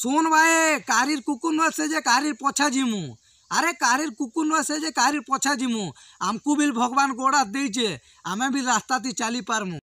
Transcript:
ଶୁନ୍ ଭାଇ କାରିର୍ କୁକୁର୍ ନୁହଁ ସେ ଯେ କାରିର୍ ପଛା ଯିମୁ ଆରେ କାରିର୍ କୁକୁର୍ ନୁହଁ ସେ ଯେ କାରିର୍ ପଛା ଯିମୁ ଆମକୁ ବି ଭଗବାନ ଗୋଡ଼ା ଦେଇଛେ ଆମେ ବି ରାସ୍ତାତି ଚାଲି ପାରମୁ